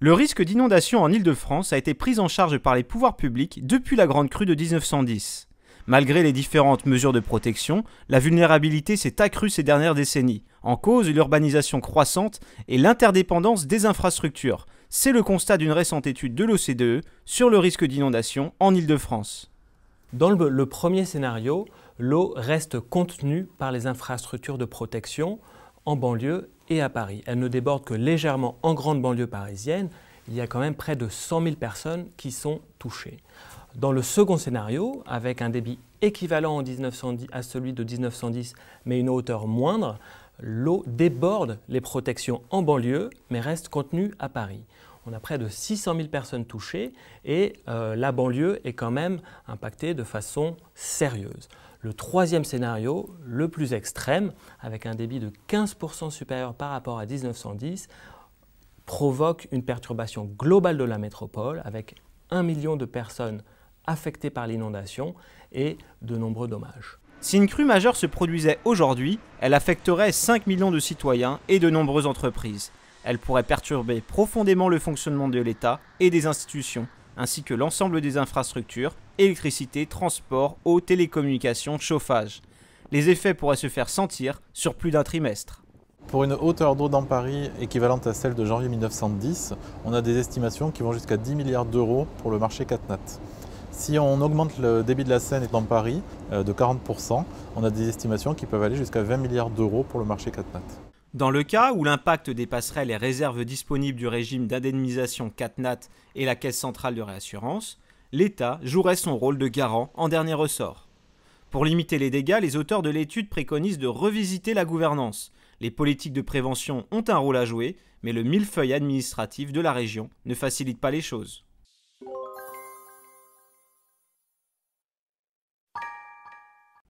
Le risque d'inondation en Île-de-France a été pris en charge par les pouvoirs publics depuis la grande crue de 1910. Malgré les différentes mesures de protection, la vulnérabilité s'est accrue ces dernières décennies, en cause l'urbanisation croissante et l'interdépendance des infrastructures. C'est le constat d'une récente étude de l'OCDE sur le risque d'inondation en Île-de-France. Dans le, premier scénario, l'eau reste contenue par les infrastructures de protection en banlieue et à Paris. Elle ne déborde que légèrement en grande banlieue parisienne. Il y a quand même près de 100 000 personnes qui sont touchées. Dans le second scénario, avec un débit équivalent 1910 à celui de 1910, mais une hauteur moindre, l'eau déborde les protections en banlieue, mais reste contenue à Paris on a près de 600 000 personnes touchées et euh, la banlieue est quand même impactée de façon sérieuse. Le troisième scénario, le plus extrême, avec un débit de 15% supérieur par rapport à 1910, provoque une perturbation globale de la métropole avec 1 million de personnes affectées par l'inondation et de nombreux dommages. Si une crue majeure se produisait aujourd'hui, elle affecterait 5 millions de citoyens et de nombreuses entreprises. Elle pourrait perturber profondément le fonctionnement de l'État et des institutions, ainsi que l'ensemble des infrastructures, électricité, transport, eau, télécommunications, chauffage. Les effets pourraient se faire sentir sur plus d'un trimestre. Pour une hauteur d'eau dans Paris équivalente à celle de janvier 1910, on a des estimations qui vont jusqu'à 10 milliards d'euros pour le marché Catnat. Si on augmente le débit de la Seine dans Paris euh, de 40%, on a des estimations qui peuvent aller jusqu'à 20 milliards d'euros pour le marché Catnat. Dans le cas où l'impact dépasserait les réserves disponibles du régime d'indemnisation CatNat et la Caisse centrale de réassurance, l'État jouerait son rôle de garant en dernier ressort. Pour limiter les dégâts, les auteurs de l'étude préconisent de revisiter la gouvernance. Les politiques de prévention ont un rôle à jouer, mais le millefeuille administratif de la région ne facilite pas les choses.